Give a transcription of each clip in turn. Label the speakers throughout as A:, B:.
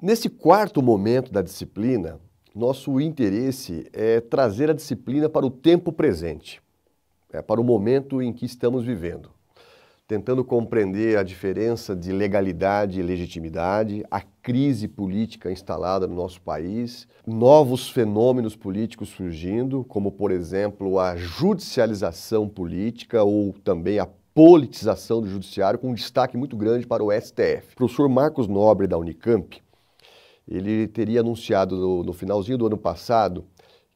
A: Nesse quarto momento da disciplina, nosso interesse é trazer a disciplina para o tempo presente, é para o momento em que estamos vivendo, tentando compreender a diferença de legalidade e legitimidade, a crise política instalada no nosso país, novos fenômenos políticos surgindo, como, por exemplo, a judicialização política ou também a politização do judiciário, com um destaque muito grande para o STF. O professor Marcos Nobre, da Unicamp, ele teria anunciado no, no finalzinho do ano passado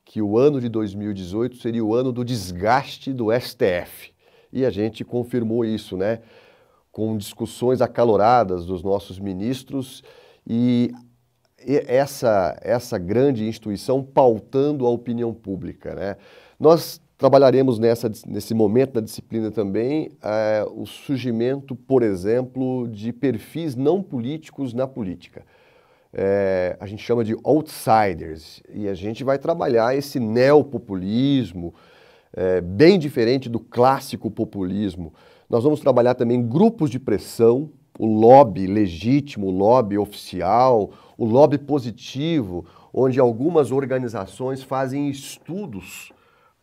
A: que o ano de 2018 seria o ano do desgaste do STF. E a gente confirmou isso, né? Com discussões acaloradas dos nossos ministros e essa, essa grande instituição pautando a opinião pública, né? Nós trabalharemos nessa, nesse momento da disciplina também é, o surgimento, por exemplo, de perfis não políticos na política é, a gente chama de outsiders, e a gente vai trabalhar esse neopopulismo, é, bem diferente do clássico populismo. Nós vamos trabalhar também grupos de pressão, o lobby legítimo, o lobby oficial, o lobby positivo, onde algumas organizações fazem estudos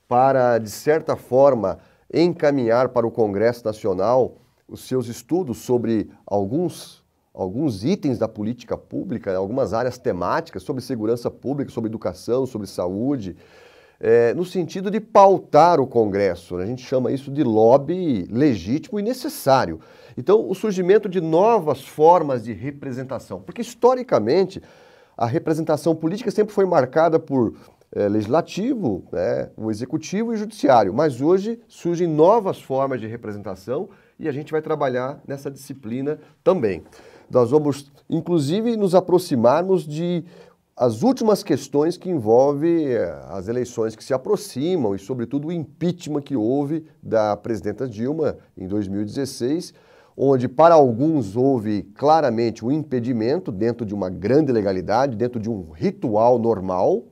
A: para, de certa forma, encaminhar para o Congresso Nacional os seus estudos sobre alguns alguns itens da política pública, algumas áreas temáticas sobre segurança pública, sobre educação, sobre saúde, é, no sentido de pautar o Congresso. Né? A gente chama isso de lobby legítimo e necessário. Então, o surgimento de novas formas de representação, porque historicamente a representação política sempre foi marcada por é, legislativo, né, o executivo e o judiciário. Mas hoje surgem novas formas de representação e a gente vai trabalhar nessa disciplina também. Nós vamos, inclusive, nos aproximarmos de as últimas questões que envolvem eh, as eleições que se aproximam e, sobretudo, o impeachment que houve da presidenta Dilma em 2016, onde, para alguns, houve claramente um impedimento dentro de uma grande legalidade, dentro de um ritual normal,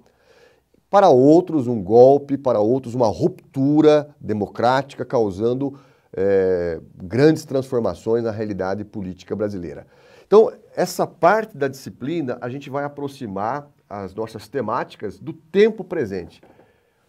A: para outros um golpe, para outros uma ruptura democrática, causando é, grandes transformações na realidade política brasileira. Então, essa parte da disciplina, a gente vai aproximar as nossas temáticas do tempo presente.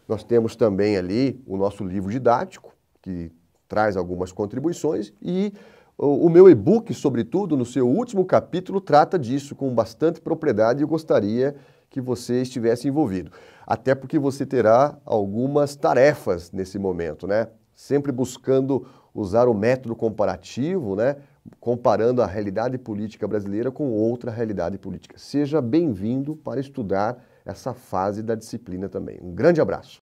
A: Nós temos também ali o nosso livro didático, que traz algumas contribuições, e o meu e-book, sobretudo, no seu último capítulo, trata disso com bastante propriedade e eu gostaria que você estivesse envolvido até porque você terá algumas tarefas nesse momento, né? Sempre buscando usar o método comparativo, né? Comparando a realidade política brasileira com outra realidade política. Seja bem-vindo para estudar essa fase da disciplina também. Um grande abraço.